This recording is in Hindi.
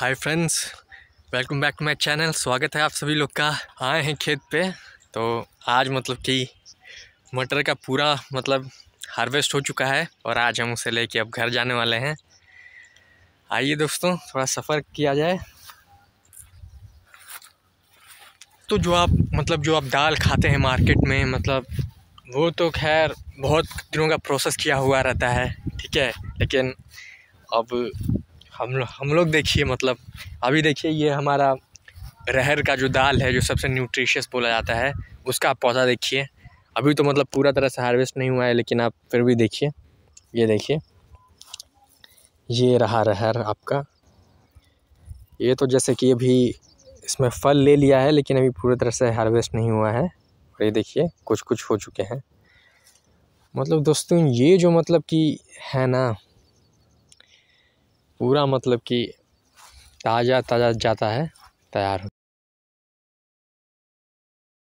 hi friends welcome back to my channel स्वागत है आप सभी लोग का आए हैं खेत पे तो आज मतलब कि मटर का पूरा मतलब हार्वेस्ट हो चुका है और आज हम उसे लेके अब घर जाने वाले हैं आइए दोस्तों थोड़ा सफ़र किया जाए तो जो आप मतलब जो आप दाल खाते हैं मार्केट में मतलब वो तो खैर बहुत दिनों का प्रोसेस किया हुआ रहता है ठीक है लेकिन अब हम हम लोग देखिए मतलब अभी देखिए ये हमारा रहर का जो दाल है जो सबसे न्यूट्रिशियस बोला जाता है उसका आप पौधा देखिए अभी तो मतलब पूरा तरह से हार्वेस्ट नहीं हुआ है लेकिन आप फिर भी देखिए ये देखिए ये रहा रहर आपका ये तो जैसे कि अभी इसमें फल ले लिया है लेकिन अभी पूरी तरह से हार्वेस्ट नहीं हुआ है और ये देखिए कुछ कुछ हो चुके हैं मतलब दोस्तों ये जो मतलब कि है ना पूरा मतलब कि ताज़ा ताज़ा जाता है तैयार